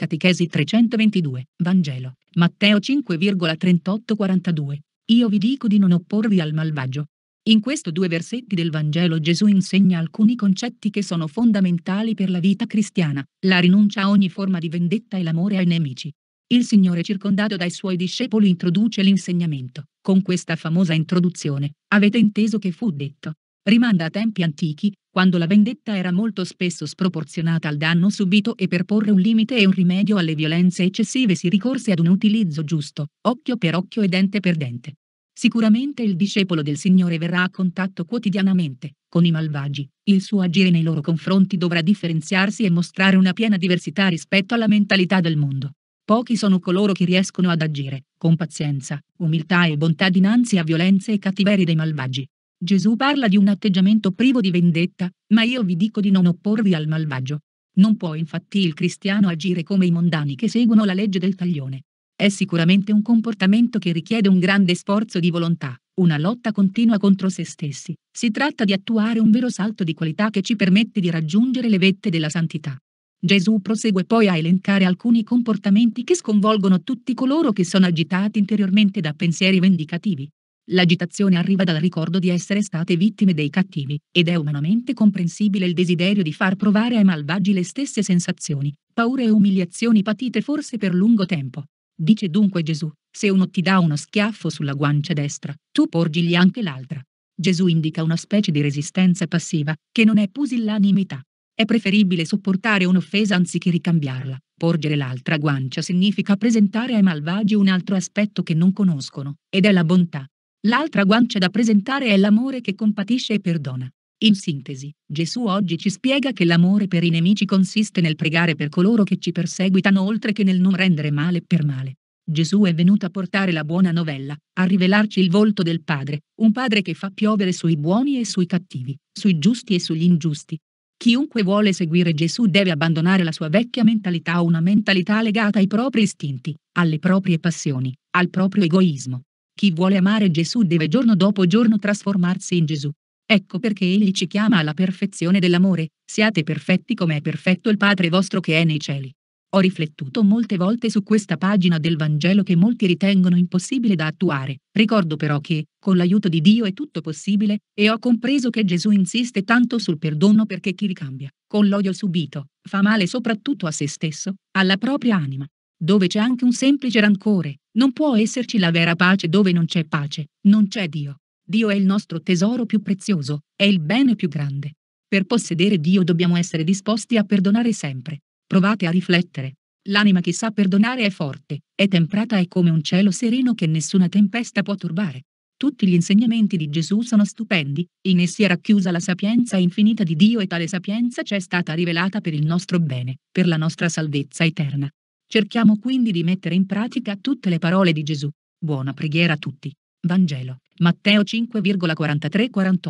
Catechesi 322, Vangelo, Matteo 5,38-42. Io vi dico di non opporvi al malvagio. In questi due versetti del Vangelo Gesù insegna alcuni concetti che sono fondamentali per la vita cristiana, la rinuncia a ogni forma di vendetta e l'amore ai nemici. Il Signore circondato dai suoi discepoli introduce l'insegnamento. Con questa famosa introduzione, avete inteso che fu detto. Rimanda a tempi antichi, quando la vendetta era molto spesso sproporzionata al danno subito e per porre un limite e un rimedio alle violenze eccessive si ricorse ad un utilizzo giusto, occhio per occhio e dente per dente. Sicuramente il discepolo del Signore verrà a contatto quotidianamente con i malvagi, il suo agire nei loro confronti dovrà differenziarsi e mostrare una piena diversità rispetto alla mentalità del mondo. Pochi sono coloro che riescono ad agire, con pazienza, umiltà e bontà dinanzi a violenze e cattiverie dei malvagi. Gesù parla di un atteggiamento privo di vendetta, ma io vi dico di non opporvi al malvagio. Non può infatti il cristiano agire come i mondani che seguono la legge del taglione. È sicuramente un comportamento che richiede un grande sforzo di volontà, una lotta continua contro se stessi. Si tratta di attuare un vero salto di qualità che ci permette di raggiungere le vette della santità. Gesù prosegue poi a elencare alcuni comportamenti che sconvolgono tutti coloro che sono agitati interiormente da pensieri vendicativi. L'agitazione arriva dal ricordo di essere state vittime dei cattivi, ed è umanamente comprensibile il desiderio di far provare ai malvagi le stesse sensazioni, paure e umiliazioni patite forse per lungo tempo. Dice dunque Gesù, se uno ti dà uno schiaffo sulla guancia destra, tu porgigli anche l'altra. Gesù indica una specie di resistenza passiva, che non è pusillanimità. È preferibile sopportare un'offesa anziché ricambiarla. Porgere l'altra guancia significa presentare ai malvagi un altro aspetto che non conoscono, ed è la bontà, L'altra guancia da presentare è l'amore che compatisce e perdona. In sintesi, Gesù oggi ci spiega che l'amore per i nemici consiste nel pregare per coloro che ci perseguitano oltre che nel non rendere male per male. Gesù è venuto a portare la buona novella, a rivelarci il volto del Padre, un Padre che fa piovere sui buoni e sui cattivi, sui giusti e sugli ingiusti. Chiunque vuole seguire Gesù deve abbandonare la sua vecchia mentalità, una mentalità legata ai propri istinti, alle proprie passioni, al proprio egoismo. Chi vuole amare Gesù deve giorno dopo giorno trasformarsi in Gesù. Ecco perché Egli ci chiama alla perfezione dell'amore, siate perfetti come è perfetto il Padre vostro che è nei cieli. Ho riflettuto molte volte su questa pagina del Vangelo che molti ritengono impossibile da attuare, ricordo però che, con l'aiuto di Dio è tutto possibile, e ho compreso che Gesù insiste tanto sul perdono perché chi ricambia, con l'odio subito, fa male soprattutto a se stesso, alla propria anima. Dove c'è anche un semplice rancore, non può esserci la vera pace dove non c'è pace, non c'è Dio. Dio è il nostro tesoro più prezioso, è il bene più grande. Per possedere Dio dobbiamo essere disposti a perdonare sempre. Provate a riflettere. L'anima che sa perdonare è forte, è temprata e come un cielo sereno che nessuna tempesta può turbare. Tutti gli insegnamenti di Gesù sono stupendi, in essi è racchiusa la sapienza infinita di Dio e tale sapienza ci è stata rivelata per il nostro bene, per la nostra salvezza eterna. Cerchiamo quindi di mettere in pratica tutte le parole di Gesù. Buona preghiera a tutti. Vangelo. Matteo 5,43-48.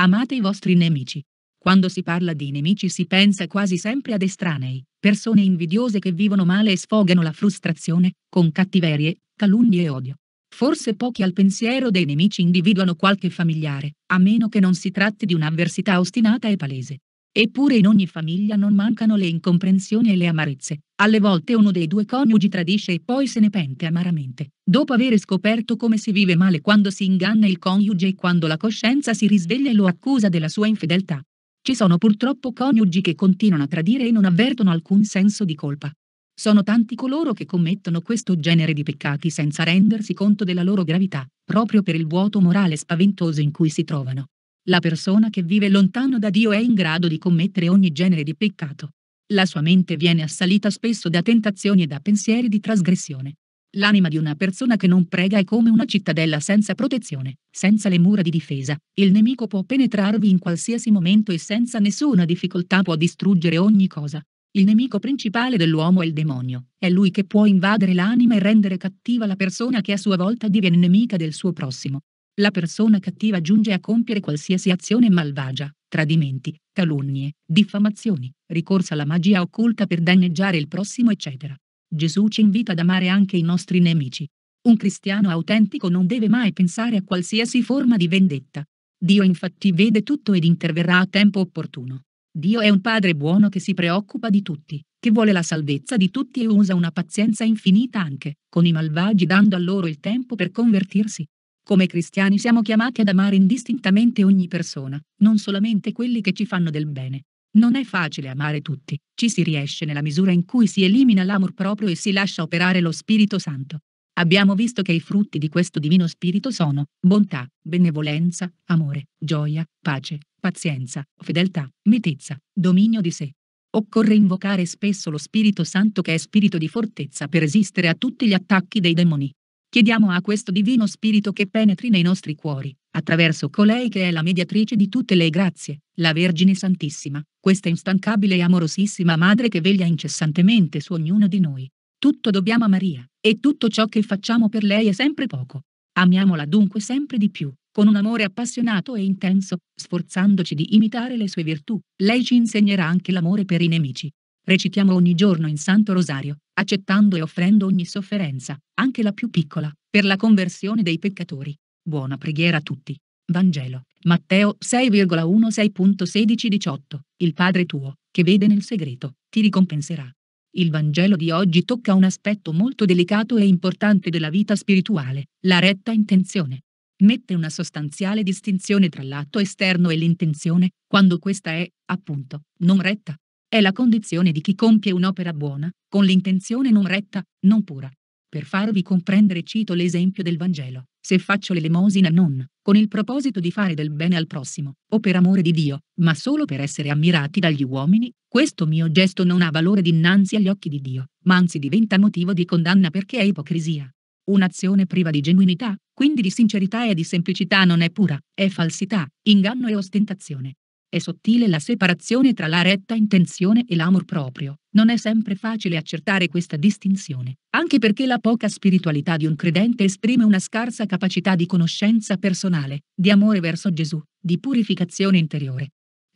Amate i vostri nemici. Quando si parla di nemici si pensa quasi sempre ad estranei, persone invidiose che vivono male e sfogano la frustrazione, con cattiverie, calunnie e odio. Forse pochi al pensiero dei nemici individuano qualche familiare, a meno che non si tratti di un'avversità ostinata e palese. Eppure in ogni famiglia non mancano le incomprensioni e le amarezze. Alle volte uno dei due coniugi tradisce e poi se ne pente amaramente, dopo aver scoperto come si vive male quando si inganna il coniuge e quando la coscienza si risveglia e lo accusa della sua infedeltà. Ci sono purtroppo coniugi che continuano a tradire e non avvertono alcun senso di colpa. Sono tanti coloro che commettono questo genere di peccati senza rendersi conto della loro gravità, proprio per il vuoto morale spaventoso in cui si trovano. La persona che vive lontano da Dio è in grado di commettere ogni genere di peccato. La sua mente viene assalita spesso da tentazioni e da pensieri di trasgressione. L'anima di una persona che non prega è come una cittadella senza protezione, senza le mura di difesa. Il nemico può penetrarvi in qualsiasi momento e senza nessuna difficoltà può distruggere ogni cosa. Il nemico principale dell'uomo è il demonio, è lui che può invadere l'anima e rendere cattiva la persona che a sua volta diviene nemica del suo prossimo la persona cattiva giunge a compiere qualsiasi azione malvagia, tradimenti, calunnie, diffamazioni, ricorsa alla magia occulta per danneggiare il prossimo, eccetera. Gesù ci invita ad amare anche i nostri nemici. Un cristiano autentico non deve mai pensare a qualsiasi forma di vendetta. Dio infatti vede tutto ed interverrà a tempo opportuno. Dio è un padre buono che si preoccupa di tutti, che vuole la salvezza di tutti e usa una pazienza infinita anche con i malvagi dando a loro il tempo per convertirsi. Come cristiani siamo chiamati ad amare indistintamente ogni persona, non solamente quelli che ci fanno del bene. Non è facile amare tutti, ci si riesce nella misura in cui si elimina l'amor proprio e si lascia operare lo Spirito Santo. Abbiamo visto che i frutti di questo Divino Spirito sono bontà, benevolenza, amore, gioia, pace, pazienza, fedeltà, mitezza, dominio di sé. Occorre invocare spesso lo Spirito Santo che è spirito di fortezza per resistere a tutti gli attacchi dei demoni. Chiediamo a questo Divino Spirito che penetri nei nostri cuori, attraverso colei che è la mediatrice di tutte le grazie, la Vergine Santissima, questa instancabile e amorosissima Madre che veglia incessantemente su ognuno di noi. Tutto dobbiamo a Maria, e tutto ciò che facciamo per lei è sempre poco. Amiamola dunque sempre di più, con un amore appassionato e intenso, sforzandoci di imitare le sue virtù. Lei ci insegnerà anche l'amore per i nemici, Recitiamo ogni giorno in Santo Rosario, accettando e offrendo ogni sofferenza, anche la più piccola, per la conversione dei peccatori. Buona preghiera a tutti. Vangelo, Matteo 6,16-18. Il Padre tuo, che vede nel segreto, ti ricompenserà. Il Vangelo di oggi tocca un aspetto molto delicato e importante della vita spirituale, la retta intenzione. Mette una sostanziale distinzione tra l'atto esterno e l'intenzione, quando questa è, appunto, non retta. È la condizione di chi compie un'opera buona, con l'intenzione non retta, non pura. Per farvi comprendere cito l'esempio del Vangelo. Se faccio l'elemosina non, con il proposito di fare del bene al prossimo, o per amore di Dio, ma solo per essere ammirati dagli uomini, questo mio gesto non ha valore dinanzi agli occhi di Dio, ma anzi diventa motivo di condanna perché è ipocrisia. Un'azione priva di genuinità, quindi di sincerità e di semplicità non è pura, è falsità, inganno e ostentazione. È sottile la separazione tra la retta intenzione e l'amor proprio. Non è sempre facile accertare questa distinzione, anche perché la poca spiritualità di un credente esprime una scarsa capacità di conoscenza personale, di amore verso Gesù, di purificazione interiore.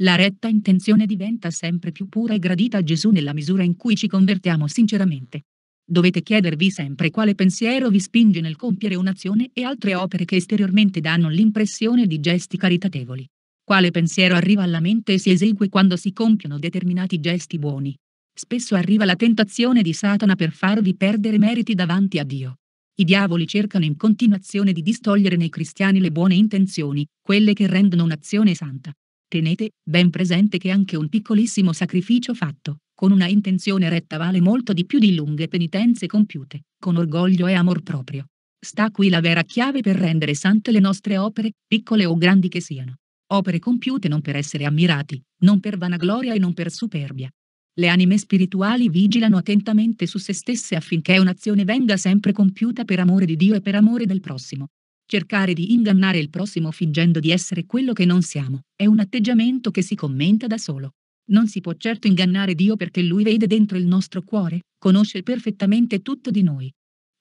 La retta intenzione diventa sempre più pura e gradita a Gesù nella misura in cui ci convertiamo sinceramente. Dovete chiedervi sempre quale pensiero vi spinge nel compiere un'azione e altre opere che esteriormente danno l'impressione di gesti caritatevoli. Quale pensiero arriva alla mente e si esegue quando si compiono determinati gesti buoni? Spesso arriva la tentazione di Satana per farvi perdere meriti davanti a Dio. I diavoli cercano in continuazione di distogliere nei cristiani le buone intenzioni, quelle che rendono un'azione santa. Tenete ben presente che anche un piccolissimo sacrificio fatto, con una intenzione retta vale molto di più di lunghe penitenze compiute, con orgoglio e amor proprio. Sta qui la vera chiave per rendere sante le nostre opere, piccole o grandi che siano opere compiute non per essere ammirati, non per vanagloria e non per superbia. Le anime spirituali vigilano attentamente su se stesse affinché un'azione venga sempre compiuta per amore di Dio e per amore del prossimo. Cercare di ingannare il prossimo fingendo di essere quello che non siamo è un atteggiamento che si commenta da solo. Non si può certo ingannare Dio perché Lui vede dentro il nostro cuore, conosce perfettamente tutto di noi.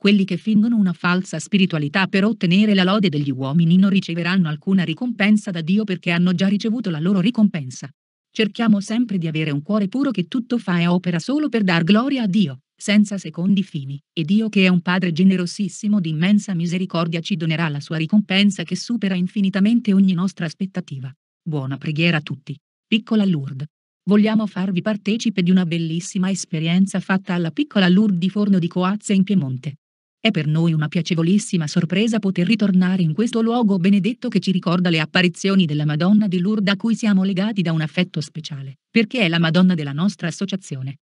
Quelli che fingono una falsa spiritualità per ottenere la lode degli uomini non riceveranno alcuna ricompensa da Dio perché hanno già ricevuto la loro ricompensa. Cerchiamo sempre di avere un cuore puro che tutto fa e opera solo per dar gloria a Dio, senza secondi fini, e Dio che è un Padre generosissimo di immensa misericordia ci donerà la sua ricompensa che supera infinitamente ogni nostra aspettativa. Buona preghiera a tutti. Piccola Lourdes. Vogliamo farvi partecipe di una bellissima esperienza fatta alla piccola Lourdes di Forno di Coazza in Piemonte. È per noi una piacevolissima sorpresa poter ritornare in questo luogo benedetto che ci ricorda le apparizioni della Madonna di Lourdes a cui siamo legati da un affetto speciale, perché è la Madonna della nostra associazione.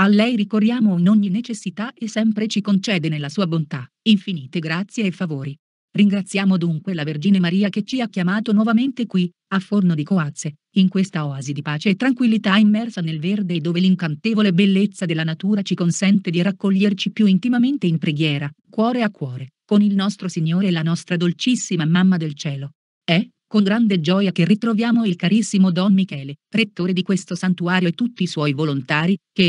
A lei ricorriamo in ogni necessità e sempre ci concede nella sua bontà infinite grazie e favori. Ringraziamo dunque la Vergine Maria che ci ha chiamato nuovamente qui, a Forno di Coazze, in questa oasi di pace e tranquillità immersa nel verde e dove l'incantevole bellezza della natura ci consente di raccoglierci più intimamente in preghiera, cuore a cuore, con il nostro Signore e la nostra dolcissima Mamma del Cielo. È, con grande gioia che ritroviamo il carissimo Don Michele, rettore di questo santuario e tutti i suoi volontari, che,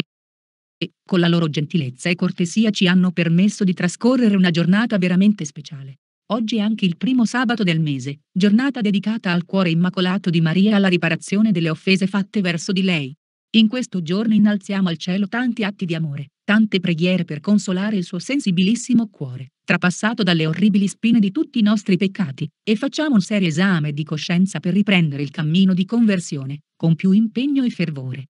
e, con la loro gentilezza e cortesia ci hanno permesso di trascorrere una giornata veramente speciale. Oggi è anche il primo sabato del mese, giornata dedicata al cuore immacolato di Maria e alla riparazione delle offese fatte verso di lei. In questo giorno innalziamo al cielo tanti atti di amore, tante preghiere per consolare il suo sensibilissimo cuore, trapassato dalle orribili spine di tutti i nostri peccati, e facciamo un serio esame di coscienza per riprendere il cammino di conversione, con più impegno e fervore.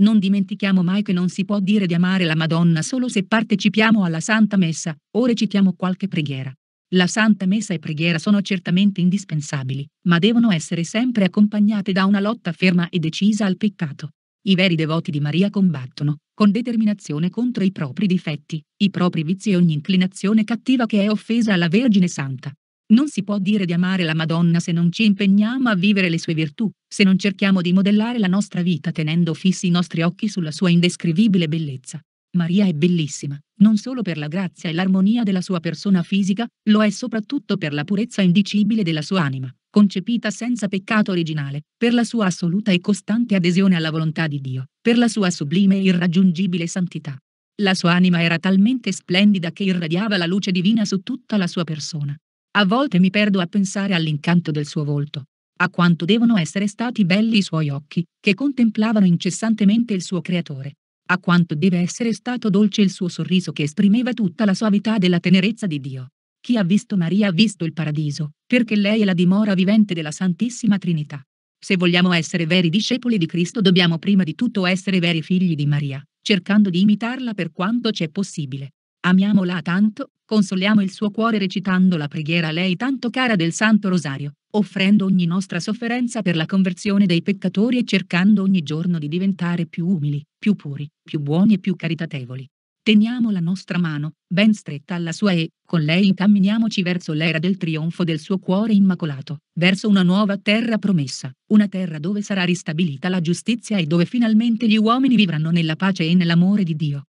Non dimentichiamo mai che non si può dire di amare la Madonna solo se partecipiamo alla Santa Messa, o recitiamo qualche preghiera. La Santa Messa e preghiera sono certamente indispensabili, ma devono essere sempre accompagnate da una lotta ferma e decisa al peccato. I veri devoti di Maria combattono, con determinazione contro i propri difetti, i propri vizi e ogni inclinazione cattiva che è offesa alla Vergine Santa. Non si può dire di amare la Madonna se non ci impegniamo a vivere le sue virtù, se non cerchiamo di modellare la nostra vita tenendo fissi i nostri occhi sulla sua indescrivibile bellezza. Maria è bellissima, non solo per la grazia e l'armonia della sua persona fisica, lo è soprattutto per la purezza indicibile della sua anima, concepita senza peccato originale, per la sua assoluta e costante adesione alla volontà di Dio, per la sua sublime e irraggiungibile santità. La sua anima era talmente splendida che irradiava la luce divina su tutta la sua persona. A volte mi perdo a pensare all'incanto del suo volto, a quanto devono essere stati belli i suoi occhi, che contemplavano incessantemente il suo creatore, a quanto deve essere stato dolce il suo sorriso che esprimeva tutta la suavità della tenerezza di Dio. Chi ha visto Maria ha visto il paradiso, perché lei è la dimora vivente della Santissima Trinità. Se vogliamo essere veri discepoli di Cristo dobbiamo prima di tutto essere veri figli di Maria, cercando di imitarla per quanto ci è possibile. Amiamola tanto, consoliamo il suo cuore recitando la preghiera a lei tanto cara del Santo Rosario, offrendo ogni nostra sofferenza per la conversione dei peccatori e cercando ogni giorno di diventare più umili, più puri, più buoni e più caritatevoli. Teniamo la nostra mano, ben stretta alla sua e, con lei incamminiamoci verso l'era del trionfo del suo cuore immacolato, verso una nuova terra promessa, una terra dove sarà ristabilita la giustizia e dove finalmente gli uomini vivranno nella pace e nell'amore di Dio.